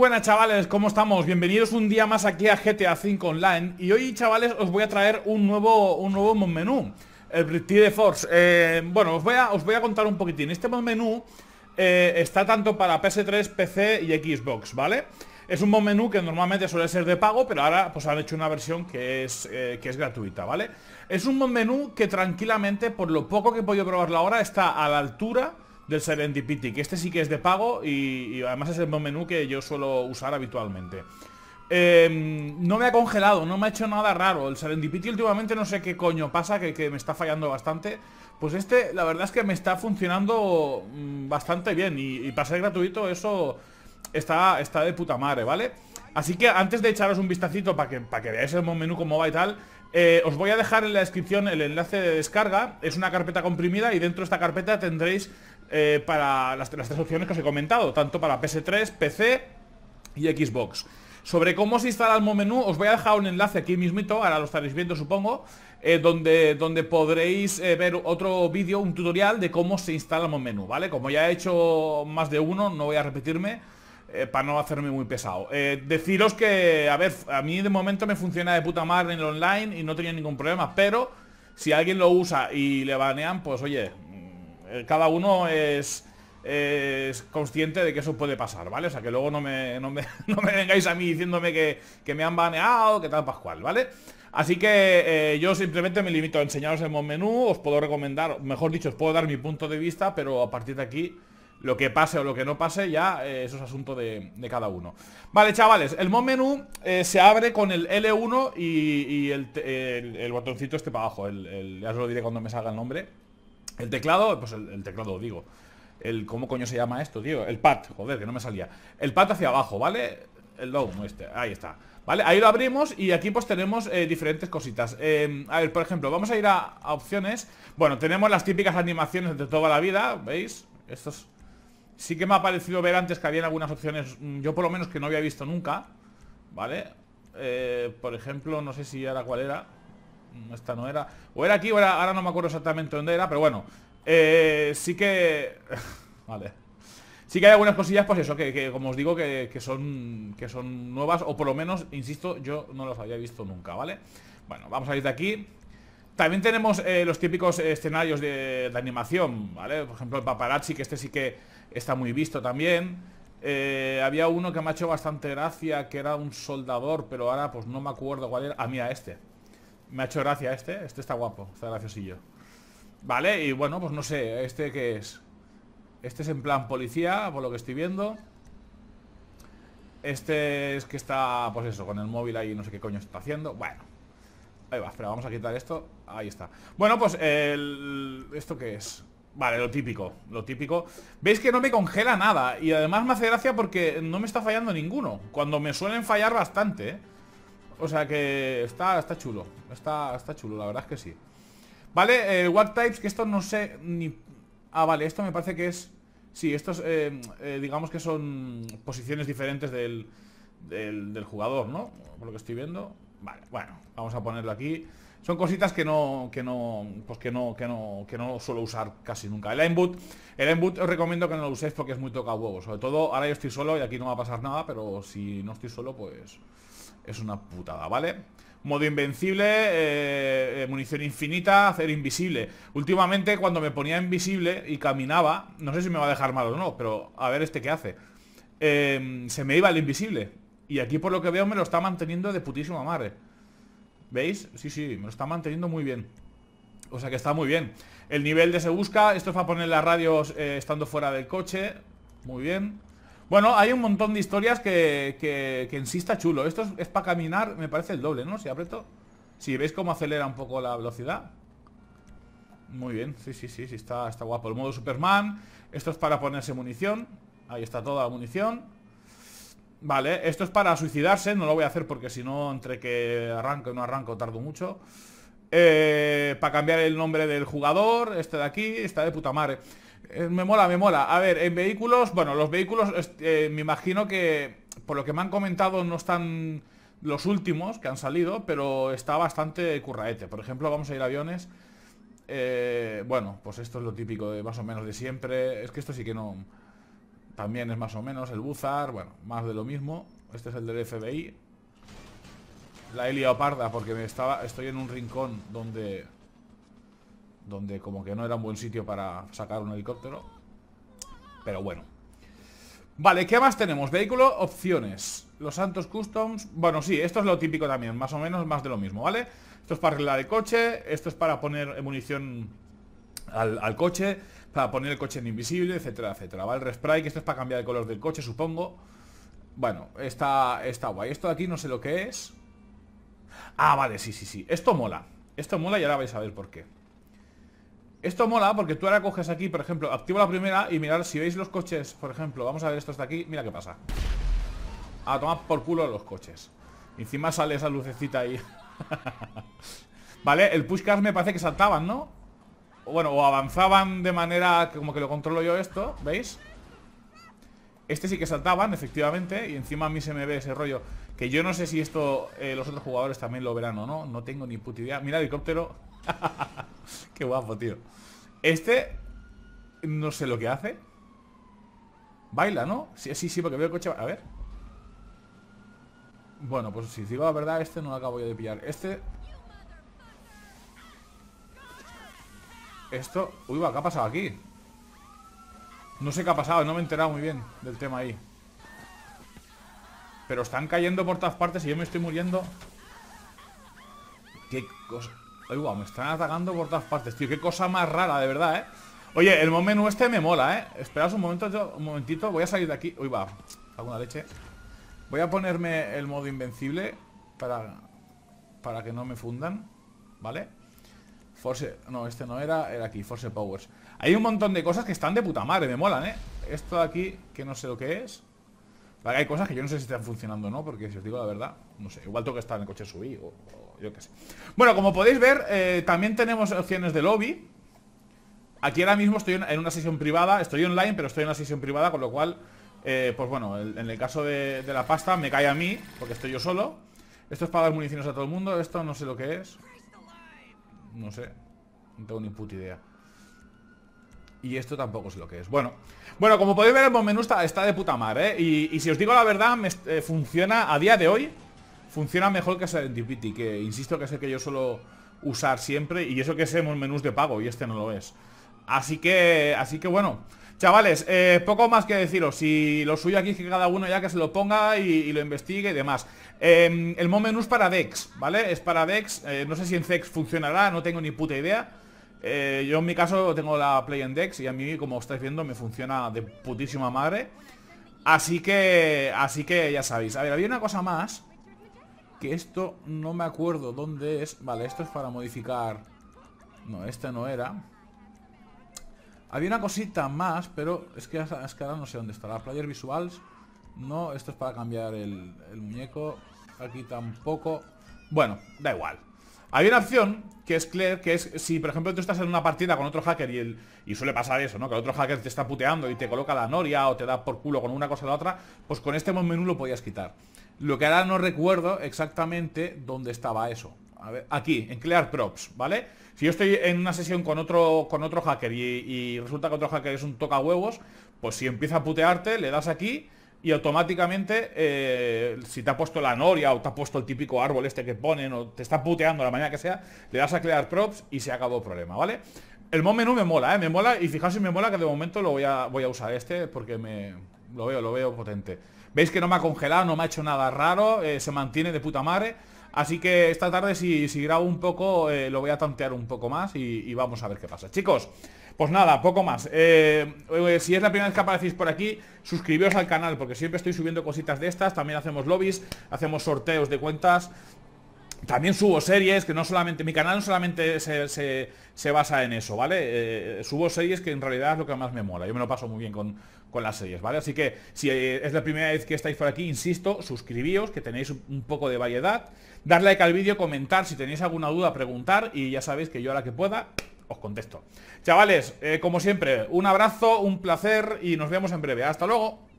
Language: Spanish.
buenas chavales, ¿cómo estamos? Bienvenidos un día más aquí a GTA 5 Online Y hoy chavales os voy a traer un nuevo, un nuevo menú El tide Force eh, Bueno, os voy, a, os voy a contar un poquitín Este menú eh, está tanto para PS3, PC y Xbox, ¿vale? Es un menú que normalmente suele ser de pago, pero ahora pues han hecho una versión que es, eh, que es gratuita, ¿vale? Es un menú que tranquilamente, por lo poco que he podido probarlo ahora, está a la altura del Serendipity, que este sí que es de pago y, además es el menú que yo suelo usar habitualmente. Em, no me ha congelado, no me ha hecho nada raro. El Serendipity últimamente no sé qué coño pasa, que, me está fallando bastante. Pues este, la verdad es que me está funcionando mm, bastante bien. Y, para ser gratuito, eso está, está de puta madre, ¿vale? Así que antes de echaros un vistacito para que, para que veáis el menú como va y tal, eh, os voy a dejar en la descripción el enlace de descarga. Es una carpeta comprimida y dentro de esta carpeta tendréis eh, para las, tres opciones que os he comentado, tanto para PS3, PC y Xbox. Sobre cómo se instala el menú, os voy a dejar un enlace aquí mismito, ahora lo estaréis viendo supongo, eh, donde, donde podréis eh, ver otro vídeo, un tutorial de cómo se instala el menú, ¿vale? Como ya he hecho más de uno, no voy a repetirme, para no hacerme muy pesado. deciros que, a ver, a mí de momento me funciona de puta madre en el online y no tenía ningún problema, pero si alguien lo usa y le banean, pues oye, eh, cada uno es, consciente de que eso puede pasar, ¿vale? O sea, que luego no me, no me, vengáis a mí diciéndome que, me han baneado, que tal Pascual, ¿vale? Así que eh, yo simplemente me limito a enseñaros el menú, os puedo recomendar, mejor dicho, os puedo dar mi punto de vista, pero a partir de aquí lo que pase o lo que no pase, ya eh, eso es asunto de, cada uno. Vale, chavales, el mod menú se abre con el L1 y, el, botoncito este para abajo, ya os lo diré cuando me salga el nombre. El teclado, pues el, teclado, digo el ¿Cómo coño se llama esto, tío? El pad, joder, que no me salía El pad hacia abajo, ¿vale? El down, este, ahí está ¿Vale? Ahí lo abrimos y aquí pues tenemos eh, diferentes cositas em, A ver, por ejemplo, vamos a ir a, opciones Bueno, tenemos las típicas animaciones de toda la vida, ¿veis? Estos... Sí que me ha parecido ver antes que había algunas opciones mm, Yo por lo menos que no había visto nunca ¿Vale? Eh, por ejemplo, no sé si era cuál era Mm, esta no era. O era aquí o Ahora no me acuerdo exactamente dónde era, pero bueno. Eh, sí que... vale. Sí que hay algunas cosillas, pues eso, que, como os digo, que, son, que son nuevas, o por lo menos, insisto, yo no las había visto nunca, ¿vale? Bueno, vamos a ir de aquí. También tenemos eh, los típicos escenarios de, animación, ¿vale? Por ejemplo, el paparazzi, que este sí que está muy visto también. Eh, había uno que me ha hecho bastante gracia, que era un soldador, pero ahora pues no me acuerdo cuál era. Ah, mí a este. Me ha hecho gracia este. Este está guapo, está graciosillo. Vale, y bueno, pues no sé, este qué es. Este es en plan policía, por lo que estoy viendo. Este es que está, pues eso, con el móvil ahí, no sé qué coño está haciendo. Bueno. Ahí va, espera, vamos a quitar esto. Ahí está. Bueno, pues el... ¿Esto qué es? Vale, lo típico, lo típico Veis que no me congela nada Y además me hace gracia porque no me está fallando ninguno Cuando me suelen fallar bastante, ¿eh? O sea que está, está chulo. Está, está chulo, la verdad es que sí. Vale, el eh, What Types, que esto no sé ni... Ah, vale, esto me parece que es... Sí, estos eh, eh, digamos que son posiciones diferentes del, jugador, ¿no? Por lo que estoy viendo. Vale, bueno, vamos a ponerlo aquí. Son cositas que no, que no, pues que no, que no, que no suelo usar casi nunca. El aimbot el os recomiendo que no lo uséis porque es muy toca huevos. Sobre todo, ahora yo estoy solo y aquí no va a pasar nada, pero si no estoy solo, pues es una putada, ¿vale? Modo invencible, eh, eh, munición infinita, hacer invisible Últimamente cuando me ponía invisible y caminaba No sé si me va a dejar mal o no, pero a ver este qué hace em, Se me iba el invisible Y aquí por lo que veo me lo está manteniendo de putísima madre ¿Veis? Sí, sí, me lo está manteniendo muy bien O sea que está muy bien El nivel de se busca, esto es para poner las radios eh, estando fuera del coche Muy bien bueno, hay un montón de historias que, que, en chulo. Esto es, para caminar, me parece el doble, ¿no? Si aprieto... Si veis cómo acelera un poco la velocidad Muy bien, sí, sí, sí, sí está, está guapo El modo Superman Esto es para ponerse munición Ahí está toda la munición Vale, esto es para suicidarse No lo voy a hacer porque si no, entre que arranco y no arranco Tardo mucho eh, Para cambiar el nombre del jugador Este de aquí, está de puta madre eh, me mola, me mola. A ver, en vehículos, bueno, los vehículos eh, me imagino que, por lo que me han comentado, no están los últimos que han salido, pero está bastante curraete. Por ejemplo, vamos a ir aviones. Eh, bueno, pues esto es lo típico de más o menos de siempre. Es que esto sí que no... También es más o menos el Buzar, bueno, más de lo mismo. Este es el del FBI. La helioparda, parda porque estaba, estoy en un rincón donde donde como que no era un buen sitio para sacar un helicóptero. Pero bueno. Vale, ¿qué más tenemos? Vehículo, opciones. Los Santos Customs. Bueno, sí, esto es lo típico también, más o menos más de lo mismo, ¿vale? Esto es para arreglar el coche, esto es para poner munición al, coche, para poner el coche en invisible, etcétera, etcétera. ¿Vale? El respray, que esto es para cambiar el color del coche, supongo. Bueno, está, está guay. Esto de aquí no sé lo que es. Ah, vale, sí, sí, sí. Esto mola. Esto mola y ahora vais a ver por qué. Esto mola porque tú ahora coges aquí, por ejemplo, activo la primera y mirar si veis los coches, por ejemplo, vamos a ver esto hasta aquí, mira qué pasa. A tomar por culo los coches. Encima sale esa lucecita ahí. vale, el push cars me parece que saltaban, ¿no? O, bueno, o avanzaban de manera como que lo controlo yo esto, ¿veis? Este sí que saltaban, efectivamente, y encima a mí se me ve ese rollo. Que yo no sé si esto eh, los otros jugadores también lo verán o no, no tengo ni puta idea. Mira, el helicóptero. Qué guapo, tío. Este, no sé lo que hace. Baila, ¿no? Sí, sí, sí, porque veo el coche... A ver. Bueno, pues si digo la verdad, este no lo acabo yo de pillar. Este... Esto... Uy, va, ¿qué ha pasado aquí? No sé qué ha pasado, no me he enterado muy bien del tema ahí. Pero están cayendo por todas partes y yo me estoy muriendo. Qué cosa... Ay, guau, me están atacando por todas partes, tío. Qué cosa más rara, de verdad, ¿eh? Oye, el menú este me mola, ¿eh? Esperaos un momento, yo, un momentito. Voy a salir de aquí. Uy, va. Alguna leche. Voy a ponerme el modo invencible para, para que no me fundan. ¿Vale? Force... No, este no era. Era aquí, Force Powers. Hay un montón de cosas que están de puta madre. Me molan, ¿eh? Esto de aquí, que no sé lo que es. Hay cosas que yo no sé si están funcionando o no, porque si os digo la verdad, no sé, igual tengo que estar en el coche subí o, yo qué sé. Bueno, como podéis ver, eh, también tenemos opciones de lobby. Aquí ahora mismo estoy en una sesión privada, estoy online, pero estoy en una sesión privada, con lo cual, eh, pues bueno, en el caso de, de, la pasta me cae a mí, porque estoy yo solo. Esto es para dar municiones a todo el mundo, esto no sé lo que es. No sé, no tengo ni puta idea. Y esto tampoco es lo que es. Bueno, bueno como podéis ver, el menú está, de puta madre, ¿eh? Y, si os digo la verdad, eh, funciona a día de hoy. Funciona mejor que Serendipity, que insisto que es el que yo suelo usar siempre. Y eso que es el menú de pago, y este no lo es. Así que, así que bueno. Chavales, eh, poco más que deciros Si lo suyo aquí es que cada uno ya que se lo ponga y, lo investigue y demás em, El mon menú es para Dex, ¿vale? Es para Dex, eh, no sé si en Zex funcionará, no tengo ni puta idea eh, yo en mi caso tengo la Play Index y a mí, como estáis viendo, me funciona de putísima madre. Así que, así que ya sabéis. A ver, había una cosa más. Que esto no me acuerdo dónde es. Vale, esto es para modificar. No, este no era. Había una cosita más, pero es que, es que ahora no sé dónde está. player visuals. No, esto es para cambiar el muñeco. Aquí tampoco. Bueno, da igual. Hay una opción que es clear, que es si por ejemplo tú estás en una partida con otro hacker y suele pasar eso, ¿no? Que el otro hacker te está puteando y te coloca la noria o te da por culo con una cosa o la otra, pues con este menú lo podías quitar. Lo que ahora no recuerdo exactamente dónde estaba eso. aquí, en Clear Props, ¿vale? Si yo estoy en una sesión con otro, con otro hacker y, y resulta que otro hacker es un toca huevos, pues si empieza a putearte, le das aquí y automáticamente, eh, si te ha puesto la noria o te ha puesto el típico árbol este que ponen o te está puteando la mañana que sea, le das a crear props y se acabó el problema, ¿vale? El mod menú me mola, ¿eh? Me mola y fijaos si me mola que de momento lo voy a, voy a usar este porque me... Lo veo, lo veo potente. Veis que no me ha congelado, no me ha hecho nada raro, eh, se mantiene de puta madre. Así que esta tarde si, grabo un poco eh, lo voy a tantear un poco más y, vamos a ver qué pasa. Chicos, pues nada, poco más. Eh, eh, si es la primera vez que aparecéis por aquí, suscribiros al canal porque siempre estoy subiendo cositas de estas. También hacemos lobbies, hacemos sorteos de cuentas. También subo series que no solamente... Mi canal no solamente se, basa en eso, ¿vale? Eh, subo series que en realidad es lo que más me mola. Yo me lo paso muy bien con, las series, ¿vale? Así que si eh, es la primera vez que estáis por aquí, insisto, suscribíos, que tenéis un poco de variedad. Dar like al vídeo, comentar, si tenéis alguna duda, preguntar. Y ya sabéis que yo a la que pueda os contesto. Chavales, eh, como siempre, un abrazo, un placer y nos vemos en breve. Hasta luego.